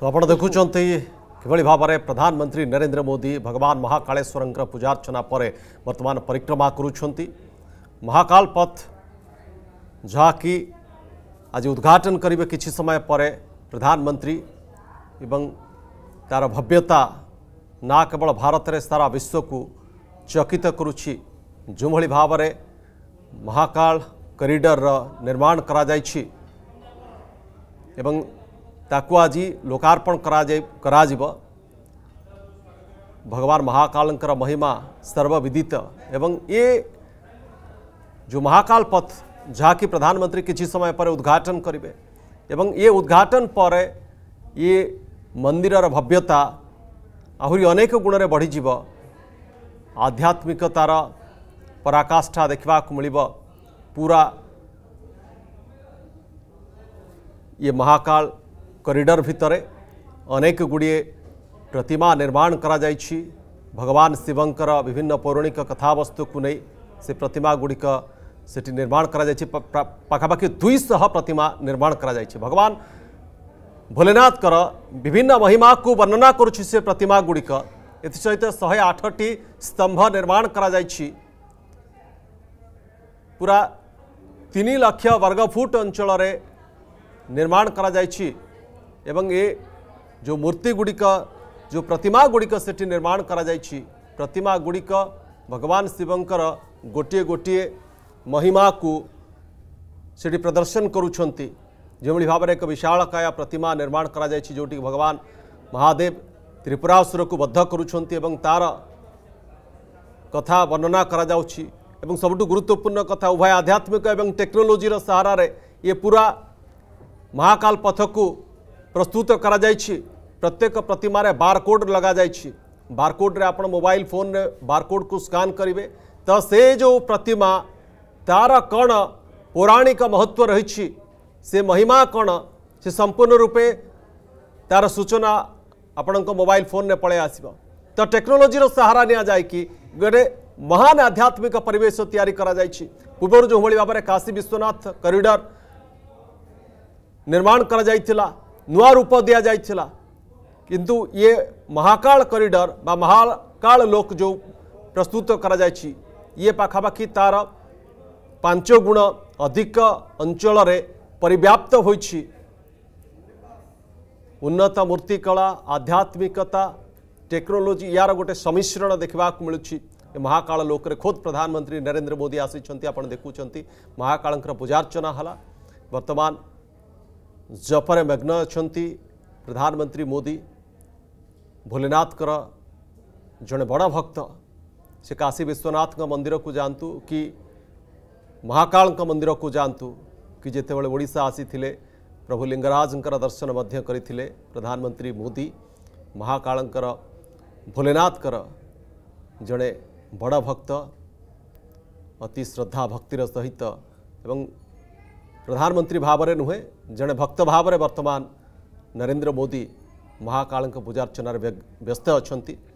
तो आप देखुं कि भाव में प्रधानमंत्री नरेंद्र मोदी भगवान महाकालेश्वर पूजार्चना पर वर्तमान परिक्रमा कर महाकाल पथ जहाँकि आज उद्घाटन करे कि समय पर प्रधानमंत्री एवं तार भव्यता ना केवल भारत में सारा विश्व को चकित करोभली भाव में महाकाल करिडर निर्माण करा एवं ताको आज लोकार्पण करा भगवान महाकाल महिमा सर्वविदित एवं ये जो महाकाल पथ जहाँ कि प्रधानमंत्री किसी समय पर उद्घाटन करेंगे एवं ये उद्घाटन पर ये मंदिर भव्यता आहरी अनेक गुण में बढ़ी आध्यात्मिकतार पराकाष्ठा देखा मिल पूरा ये महाकाल କରିଡ଼ର ଭିତରେ ଅନେକ ଗୁଡ଼ିଏ ପ୍ରତିମା ନିର୍ମାଣ କରାଯାଇଛି ଭଗବାନ ଶିବଙ୍କର ବିଭିନ୍ନ ପୌରାଣିକ କଥାବସ୍ତୁକୁ ନେଇ ସେ ପ୍ରତିମା ଗୁଡ଼ିକ ସେଠି ନିର୍ମାଣ କରାଯାଇଛି ପାଖାପାଖି ଦୁଇଶହ ପ୍ରତିମା ନିର୍ମାଣ କରାଯାଇଛି ଭଗବାନ ଭୋଲେନାଥଙ୍କର ବିଭିନ୍ନ ମହିମାକୁ ବର୍ଣ୍ଣନା କରୁଛି ସେ ପ୍ରତିମା ଗୁଡ଼ିକ ଏଥିସହିତ ଶହେ ଆଠଟି ସ୍ତମ୍ଭ ନିର୍ମାଣ କରାଯାଇଛି ପୁରା ତିନି ଲକ୍ଷ ବର୍ଗଫୁଟ ଅଞ୍ଚଳରେ ନିର୍ମାଣ କରାଯାଇଛି एवं ये जो मूर्ति गुड़िक जो प्रतिमा गुड़िक निर्माण कर प्रतिमा गुड़िक भगवान शिवंर गोटे गोटे महिमा को से प्रदर्शन करूँ जो भाव एक विशाकाया प्रतिमा निर्माण कर भगवान महादेव त्रिपुरासुर को बद्ध करुँच तार कथा वर्णना करुच्ची एवं सबुठ गुरुत्वपूर्ण कथा उभय आध्यात्मिक एवं टेक्नोलोजी सहारा ये पूरा महाकाल पथ को प्रस्तुत कर प्रत्येक प्रतिमार बारकोड जा बारकोड्रे आप मोबाइल फोन रे बारकोड को स्कान करेंगे तो से जो प्रतिमा तार कौन पौराणिक महत्व रही से महिमा कौन से संपूर्ण रूपे तार सूचना आपण मोबाइल फोन में पलै आस तो टेक्नोलोजी सहारा कि गोटे महान आध्यात्मिक परिवेश पूर्वर जो भाव में काशी विश्वनाथ करिडर निर्माण करा नुआ रूप दि जाइला किंतु ये महाकाल करिडर बा महाकाल लोक जो प्रस्तुत करा ये पखापाखि तार पांच गुण अधिक अंचल उन्नत मूर्ति कला आध्यात्मिकता टेक्नोलोजी यार गोटे समिश्रण देखा मिलूँ महाकाल लोक खुद प्रधानमंत्री नरेंद्र मोदी आसी आपड़ देखुं महाकाल पूजार्चना है वर्तमान जपर मग्न अच्छा प्रधानमंत्री मोदी भोलेनाथ जड़े बड़ भक्त से काशी विश्वनाथ मंदिर को जातु कि महाकाल मंदिर को जातु कि जितेबाला ओडा आसी प्रभु लिंगराज दर्शन करते प्रधानमंत्री मोदी महाकाल भोलेनाथ जड़े बड़ भक्त अति श्रद्धा भक्तिर सहित एवं प्रधानमंत्री भाव नुहे जड़े भक्त भाव में बर्तमान नरेन्द्र मोदी महाकाल ପୂଜାର୍ଚ୍ଚନାରେ व्यस्त अच्छा